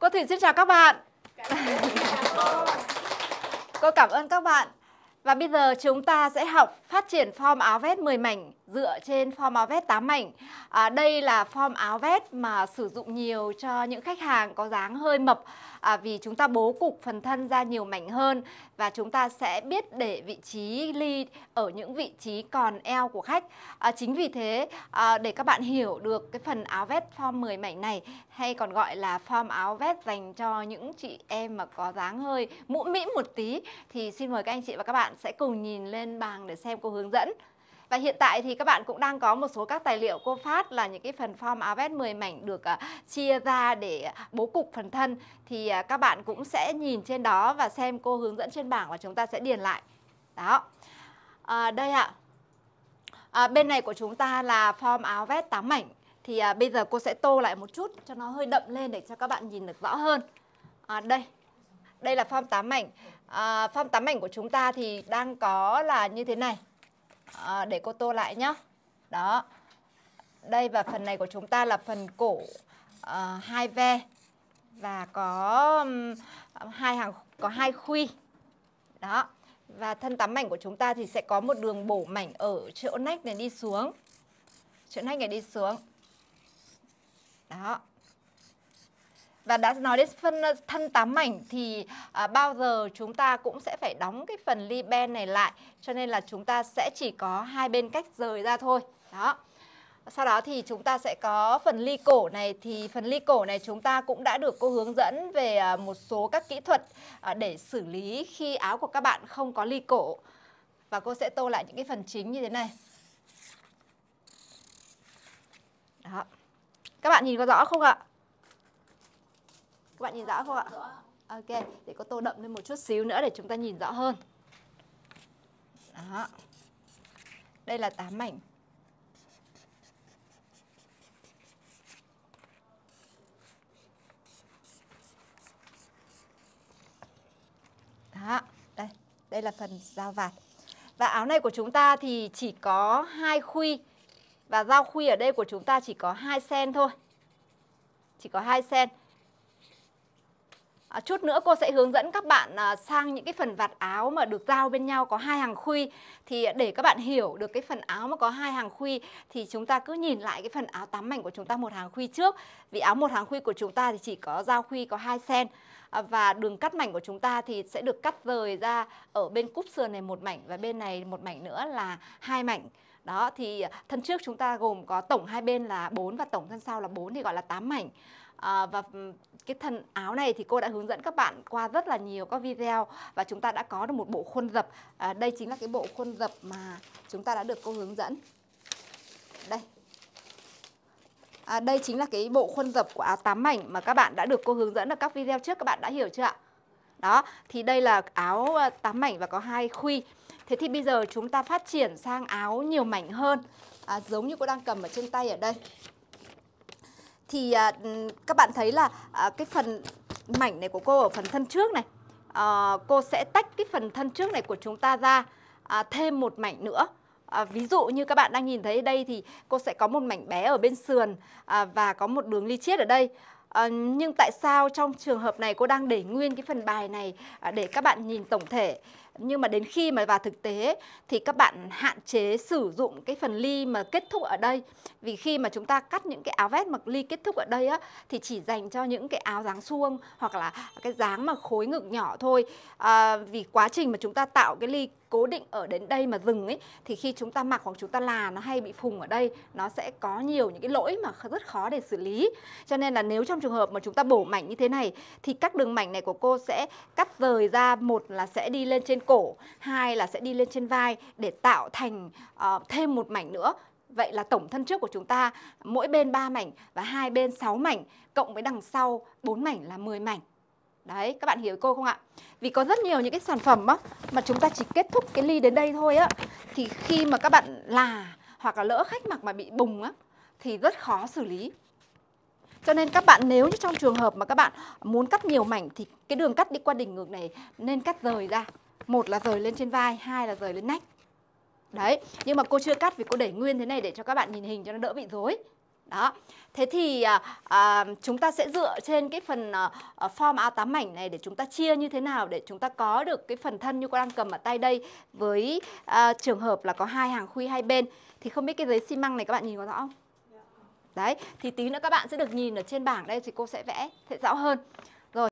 Cô Thủy xin chào các bạn. Cô cảm ơn các bạn. Và bây giờ chúng ta sẽ học phát triển form áo vest 10 mảnh dựa trên form áo vest 8 mảnh. À, đây là form áo vest mà sử dụng nhiều cho những khách hàng có dáng hơi mập à, vì chúng ta bố cục phần thân ra nhiều mảnh hơn và chúng ta sẽ biết để vị trí ly ở những vị trí còn eo của khách. À, chính vì thế à, để các bạn hiểu được cái phần áo vest form 10 mảnh này hay còn gọi là form áo vest dành cho những chị em mà có dáng hơi mũm mĩm một tí thì xin mời các anh chị và các bạn bạn sẽ cùng nhìn lên bảng để xem cô hướng dẫn. Và hiện tại thì các bạn cũng đang có một số các tài liệu cô phát là những cái phần form áo vest 10 mảnh được ờ, chia ra để ờ, bố cục phần thân thì ờ, các bạn cũng sẽ nhìn trên đó và xem cô hướng dẫn trên bảng và chúng ta sẽ điền lại. Đó. À, đây ạ. À, bên này của chúng ta là form áo vest 8 mảnh thì à, bây giờ cô sẽ tô lại một chút cho nó hơi đậm lên để cho các bạn nhìn được rõ hơn. À, đây đây là form tám mảnh à, form 8 mảnh của chúng ta thì đang có là như thế này à, để cô tô lại nhá đó đây và phần này của chúng ta là phần cổ à, hai ve và có um, hai hàng có hai khuy đó và thân tám mảnh của chúng ta thì sẽ có một đường bổ mảnh ở chỗ nách này đi xuống chỗ nách này đi xuống đó và đã nói đến phân thân tám mảnh thì à, bao giờ chúng ta cũng sẽ phải đóng cái phần ly ben này lại cho nên là chúng ta sẽ chỉ có hai bên cách rời ra thôi đó sau đó thì chúng ta sẽ có phần ly cổ này thì phần ly cổ này chúng ta cũng đã được cô hướng dẫn về à, một số các kỹ thuật à, để xử lý khi áo của các bạn không có ly cổ và cô sẽ tô lại những cái phần chính như thế này đó các bạn nhìn có rõ không ạ các bạn nhìn rõ không ạ? Ok, để có tô đậm lên một chút xíu nữa để chúng ta nhìn rõ hơn. Đó. Đây là 8 mảnh. Đó, đây, đây là phần dao vạt. Và áo này của chúng ta thì chỉ có hai khuy và dao khuy ở đây của chúng ta chỉ có 2 sen thôi. Chỉ có 2 sen Ờ, chút nữa cô sẽ hướng dẫn các bạn ờ, sang những cái phần vạt áo mà được giao bên nhau có hai hàng khuy thì ờ, để các bạn hiểu được cái phần áo mà có hai hàng khuy thì chúng ta cứ nhìn lại cái phần áo tắm mảnh của chúng ta một hàng khuy trước vì áo một hàng khuy của chúng ta thì chỉ có giao khuy có hai sen và đường cắt mảnh của chúng ta thì sẽ được cắt rời ra ở bên cúp sườn này một mảnh và bên này một mảnh nữa là hai mảnh đó thì thân trước chúng ta gồm có tổng hai bên là 4 và tổng thân sau là 4 thì gọi là 8 mảnh À, và cái thân áo này thì cô đã hướng dẫn các bạn qua rất là nhiều các video và chúng ta đã có được một bộ khuôn dập. À, đây chính là cái bộ khuôn dập mà chúng ta đã được cô hướng dẫn. Đây. À, đây chính là cái bộ khuôn dập của áo tám mảnh mà các bạn đã được cô hướng dẫn ở các video trước các bạn đã hiểu chưa ạ? Đó, thì đây là áo tám mảnh và có hai khuy. Thế thì bây giờ chúng ta phát triển sang áo nhiều mảnh hơn. À, giống như cô đang cầm ở trên tay ở đây thì à, ừ, các bạn thấy là à, cái phần mảnh này của cô ở phần thân trước này à, cô sẽ tách cái phần thân trước này của chúng ta ra à, thêm một mảnh nữa À, ví dụ như các bạn đang nhìn thấy đây thì cô sẽ có một mảnh bé ở bên sườn à, và có một đường li chiết ở đây À, nhưng tại sao trong trường hợp này cô đang để nguyên cái phần bài này à, để các bạn nhìn tổng thể nhưng mà đến khi mà vào thực tế thì các bạn hạn chế sử dụng cái phần ly mà kết thúc ở đây vì khi mà chúng ta cắt những cái áo vest mặc ly kết thúc ở đây á thì chỉ dành cho những cái áo dáng suông hoặc là cái dáng mà khối ngực nhỏ thôi à, vì quá trình mà chúng ta tạo cái ly cố định ở đến đây mà dừng ấy thì khi chúng ta mặc hoặc chúng ta là nó hay bị phùng ở đây nó sẽ có nhiều những cái lỗi mà rất khó để xử lý cho nên là nếu trong trường hợp mà chúng ta bổ mảnh như thế này thì các đường mảnh này của cô sẽ cắt rời ra một là sẽ đi lên trên cổ hai là sẽ đi lên trên vai để tạo thành uh, thêm một mảnh nữa Vậy là tổng thân trước của chúng ta mỗi bên 3 mảnh và hai bên 6 mảnh cộng với đằng sau 4 mảnh là 10 mảnh. Đấy, các bạn hiểu cô không ạ? Vì có rất nhiều những cái sản phẩm á, mà chúng ta chỉ kết thúc cái ly đến đây thôi á Thì khi mà các bạn là hoặc là lỡ khách mặc mà bị bùng á Thì rất khó xử lý cho nên các bạn nếu như trong trường hợp mà các bạn muốn cắt nhiều mảnh thì cái đường cắt đi qua đỉnh ngược này nên cắt rời ra. Một là rời lên trên vai, hai là rời lên nách. Đấy, nhưng mà cô chưa cắt vì cô để nguyên thế này để cho các bạn nhìn hình cho nó đỡ bị rối. Đó. Thế thì à, à, chúng ta sẽ dựa trên cái phần à, à form áo tám mảnh này để chúng ta chia như thế nào để chúng ta có được cái phần thân như cô đang cầm ở tay đây với à, trường hợp là có hai hàng khuy hai bên thì không biết cái giấy xi măng này các bạn nhìn có rõ không? Dạ, Đấy, thì tí nữa các bạn sẽ được nhìn ở trên bảng đây thì cô sẽ vẽ sẽ rõ hơn.